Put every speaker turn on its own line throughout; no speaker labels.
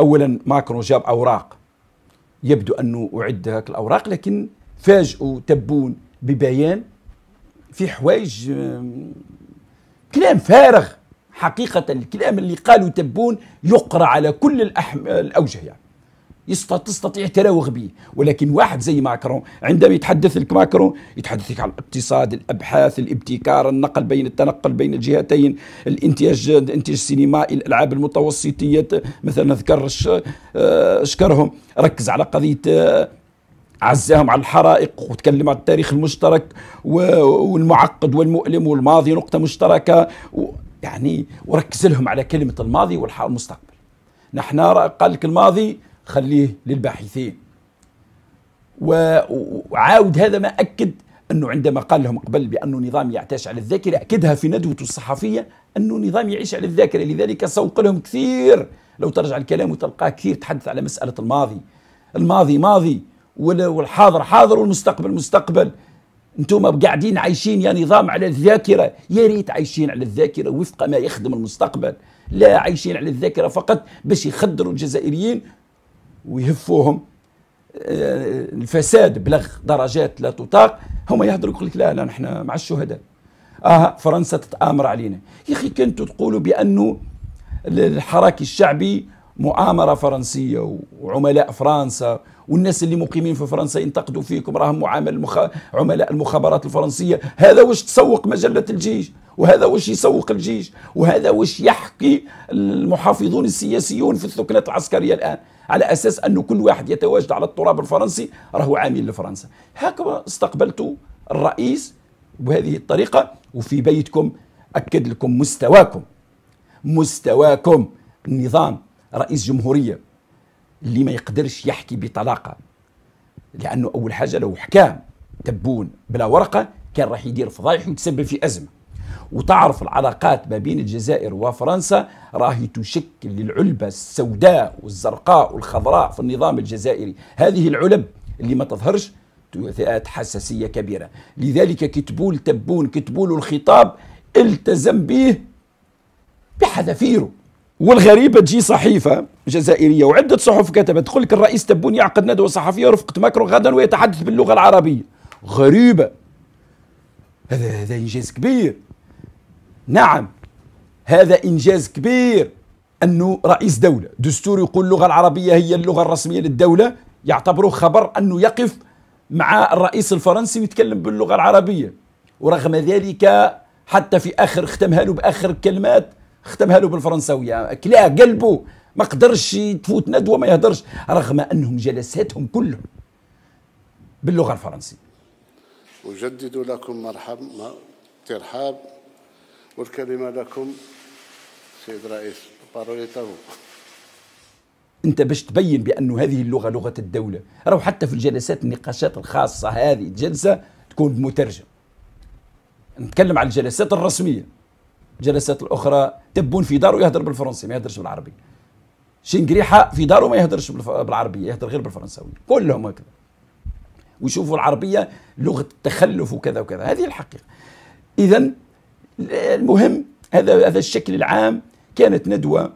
اولا ماكرون جاب اوراق يبدو انه اعد هاك الاوراق لكن فاجئوا تبون ببيان في حوايج كلام فارغ حقيقه الكلام اللي قالوا تبون يقرا على كل الاوجه يعني تستطيع تراوغ به ولكن واحد زي ماكرون عندما يتحدث لك ماكرون يتحدث لك عن الاقتصاد الابحاث الابتكار النقل بين التنقل بين الجهتين الانتاج انتاج السينمائي الالعاب المتوسطيه مثلا نذكر آه، اشكرهم ركز على قضيه آه، عزاهم على الحرائق وتكلم عن التاريخ المشترك والمعقد والمؤلم والماضي نقطة مشتركة يعني وركز لهم على كلمة الماضي والمستقبل نحن قال لك الماضي خليه للباحثين وعاود هذا ما أكد أنه عندما قال لهم قبل بأنه نظام يعتاش على الذاكرة أكدها في ندوته الصحفية أنه نظام يعيش على الذاكرة لذلك سوق لهم كثير لو ترجع الكلام وتلقاه كثير تحدث على مسألة الماضي الماضي ماضي والحاضر حاضر والمستقبل مستقبل انتم قاعدين عايشين يا نظام على الذاكره يا ريت عايشين على الذاكره وفق ما يخدم المستقبل لا عايشين على الذاكره فقط باش يخدروا الجزائريين ويهفوهم آه، الفساد بلغ درجات لا تطاق هما يهضروا يقول لك لا لا نحن مع الشهداء اه فرنسا تتآمر علينا يا اخي كنتوا تقولوا بانه الحراك الشعبي مؤامره فرنسيه وعملاء فرنسا والناس اللي مقيمين في فرنسا ينتقدوا فيكم راهم معامل المخ... عملاء المخابرات الفرنسيه هذا واش تسوق مجله الجيش وهذا واش يسوق الجيش وهذا واش يحكي المحافظون السياسيون في الثكنات العسكريه الان على اساس انه كل واحد يتواجد على التراب الفرنسي راهو عامل لفرنسا هكذا استقبلت الرئيس بهذه الطريقه وفي بيتكم اكد لكم مستواكم مستواكم النظام رئيس جمهوريه اللي ما يقدرش يحكي بطلاقه لانه اول حاجه لو حكى تبون بلا ورقه كان راح يدير فضايح ويتسبب في ازمه وتعرف العلاقات ما بين الجزائر وفرنسا راهي تشكل العلبة السوداء والزرقاء والخضراء في النظام الجزائري هذه العلب اللي ما تظهرش ذات حساسية كبيرة لذلك كتبول تبون كتبول الخطاب التزم به بحذافيره والغريبة تجي صحيفة جزائرية وعدة صحف كتبت تقول لك الرئيس تبون يعقد ندوة صحفية رفقة ماكرون غدا ويتحدث باللغة العربية غريبة هذا هذا إنجاز كبير نعم هذا إنجاز كبير أنه رئيس دولة دستور يقول اللغة العربية هي اللغة الرسمية للدولة يعتبره خبر أنه يقف مع الرئيس الفرنسي ويتكلم باللغة العربية ورغم ذلك حتى في آخر ختمها له بآخر كلمات ختمها له بالفرنسوية كلاه قلبه ما قدرش تفوت ندوة ما يهدرش رغم أنهم جلساتهم كلهم باللغة الفرنسية أجدد لكم مرحب ترحاب والكلمة لكم سيد رئيس باروليتاهو انت باش تبين بانه هذه اللغه لغه الدوله راهو حتى في الجلسات النقاشات الخاصه هذه الجلسه تكون بمترجم نتكلم على الجلسات الرسميه الجلسات الاخرى تبون في داره يهدر بالفرنسي ما يهدرش بالعربي شنقريحه في داره ما يهدرش بالعربيه يهدر غير بالفرنساوي كلهم هكذا ويشوفوا العربيه لغه التخلف وكذا وكذا هذه الحقيقه اذا المهم هذا هذا الشكل العام كانت ندوة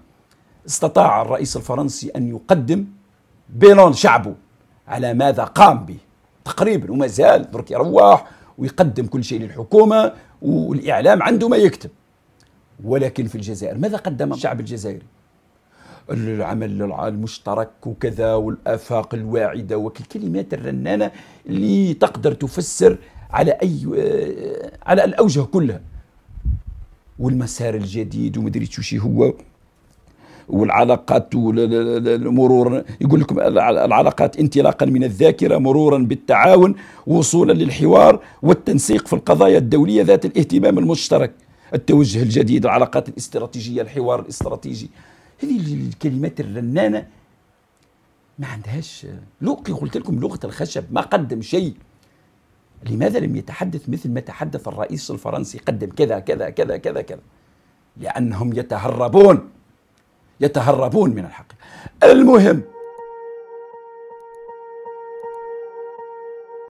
استطاع الرئيس الفرنسي أن يقدم بيلون شعبه على ماذا قام به تقريبا وما زال درك يروح ويقدم كل شيء للحكومة والإعلام عنده ما يكتب ولكن في الجزائر ماذا قدم الشعب الجزائري العمل المشترك وكذا والآفاق الواعدة والكلمات الرنانة اللي تقدر تفسر على أي على الأوجه كلها والمسار الجديد ومدري شو هو والعلاقات مرورا يقول لكم العلاقات انطلاقا من الذاكره مرورا بالتعاون وصولا للحوار والتنسيق في القضايا الدوليه ذات الاهتمام المشترك التوجه الجديد العلاقات الاستراتيجيه الحوار الاستراتيجي هذه الكلمات الرنانه ما عندهاش لوقي قلت لكم لغه الخشب ما قدم شيء لماذا لم يتحدث مثل ما تحدث الرئيس الفرنسي قدم كذا كذا كذا كذا كذا لأنهم يتهربون يتهربون من الحقيقة المهم